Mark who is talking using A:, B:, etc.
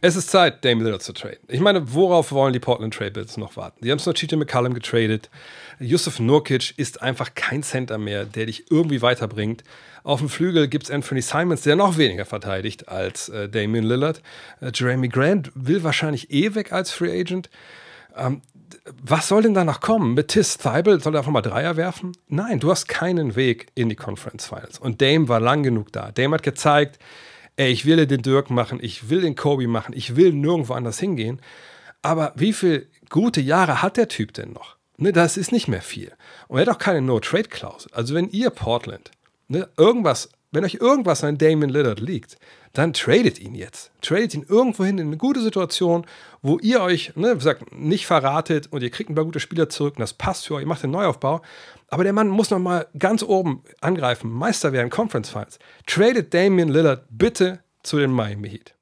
A: Es ist Zeit, Dame Lillard zu traden. Ich meine, worauf wollen die Portland Trailblazers noch warten? Die haben es noch Cheetah McCullum getradet. Yusuf Nurkic ist einfach kein Center mehr, der dich irgendwie weiterbringt. Auf dem Flügel gibt es Anthony Simons, der noch weniger verteidigt als äh, Damian Lillard. Äh, Jeremy Grant will wahrscheinlich eh weg als Free Agent. Ähm, was soll denn danach kommen? Mit Tiss Thibault soll er einfach mal Dreier werfen? Nein, du hast keinen Weg in die Conference Finals. Und Dame war lang genug da. Dame hat gezeigt, ey, ich will den Dirk machen, ich will den Kobe machen, ich will nirgendwo anders hingehen. Aber wie viele gute Jahre hat der Typ denn noch? Ne, das ist nicht mehr viel. Und er hat auch keine No-Trade-Klausel. Also wenn ihr Portland ne, irgendwas wenn euch irgendwas an Damian Lillard liegt, dann tradet ihn jetzt. Tradet ihn irgendwo hin in eine gute Situation, wo ihr euch, ne, sagt, nicht verratet und ihr kriegt ein paar gute Spieler zurück und das passt für euch, ihr macht den Neuaufbau. Aber der Mann muss nochmal ganz oben angreifen, Meister werden, Conference Finals. Tradet Damian Lillard bitte zu den Miami Heat.